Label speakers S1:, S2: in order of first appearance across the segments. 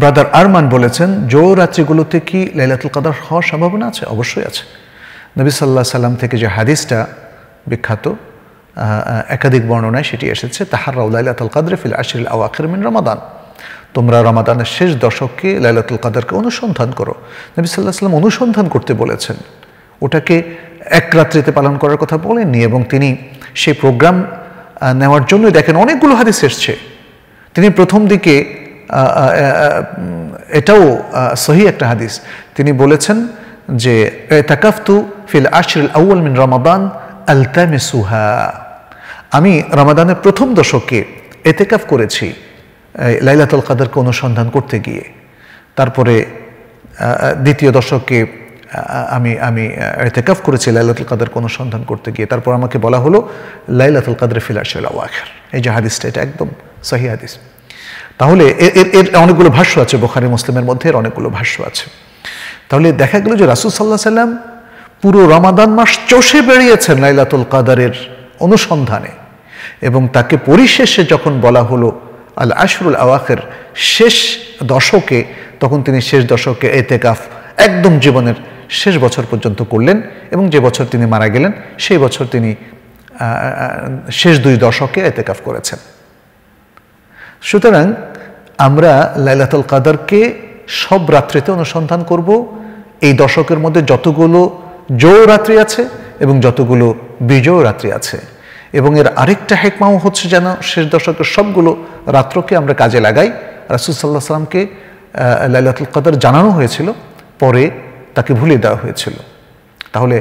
S1: brother Arman বলেছেন জো রাত্রিগুলোতে কি লাইলাতুল কাদার হওয়ার সম্ভাবনা আছে অবশ্যই আছে নবী সাল্লাহ সাল্লাম থেকে যে হাদিসটা বিখ্যাত একাধিক বর্ণনায় সেটি এসেছে তাহার লাইলাতুল কাদরে ফিল আশির আওয়াখির মিন রমাদান তোমরা রমাদানের শেষ দশককে লাইলাতুল কাদারকে অনুসন্ধান করো নবী সাল্লাহ সাল্লাম অনুসন্ধান করতে বলেছেন ওটাকে এক রাত্রিতে পালন করার কথা বলেননি এবং তিনি সেই প্রোগ্রাম নেওয়ার জন্যই দেখেন অনেকগুলো হাদিস এসছে তিনি প্রথম দিকে এটাও সহি একটা হাদিস তিনি বলেছেন যে তাকাফতু ফিল আশরিল আউ্ল মিন রমাদান আলতামে সুহা আমি রমাদানের প্রথম দশকে এতেকাফ করেছি লাইলাতুল কাদেরকে অনুসন্ধান করতে গিয়ে তারপরে দ্বিতীয় দশকে আমি আমি এতেকাফ করেছি লাইলাতুল কাদেরকে অনুসন্ধান করতে গিয়ে তারপর আমাকে বলা হলো লাইলাতুল কাদের ফিল আশরিল আওয়াখের এই যে হাদিসটা এটা একদম সহি হাদিস তাহলে এর এর অনেকগুলো ভাষ্য আছে বোখারি মুসলিমের মধ্যে এর অনেকগুলো ভাষ্য আছে তাহলে দেখা গেল যে রাসুল সাল্লাহ সাল্লাম পুরো রমাদান মাস চষে বেড়িয়েছেন লাইলাতুল কাদারের অনুসন্ধানে এবং তাকে পরিশেষে যখন বলা হলো আল আশরুল আওয়াকের শেষ দশকে তখন তিনি শেষ দশকে এতেকাফ একদম জীবনের শেষ বছর পর্যন্ত করলেন এবং যে বছর তিনি মারা গেলেন সেই বছর তিনি শেষ দুই দশকে এতেকাফ করেছেন সুতরাং আমরা লাইলাতুল কাদারকে সব রাত্রিতে অনুসন্ধান করব এই দশকের মধ্যে যতগুলো জোর রাত্রি আছে এবং যতগুলো বিজয় রাত্রি আছে এবং এর আরেকটা হেকমাও হচ্ছে যেন শেষ দশকের সবগুলো রাত্রকে আমরা কাজে লাগাই রাসুল সাল্লাহ সাল্লামকে লাইলাতুল কাদার জানানো হয়েছিল পরে তাকে ভুলিয়ে দেওয়া হয়েছিল তাহলে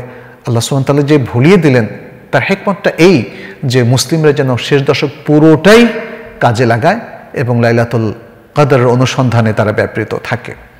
S1: আল্লাহ সুমান যে ভুলিয়ে দিলেন তার হেকমতটা এই যে মুসলিমরা যেন শেষ দশক পুরোটাই কাজে লাগায় এবং লাইলাতুল কাদরের অনুসন্ধানে তারা ব্যাপৃত থাকে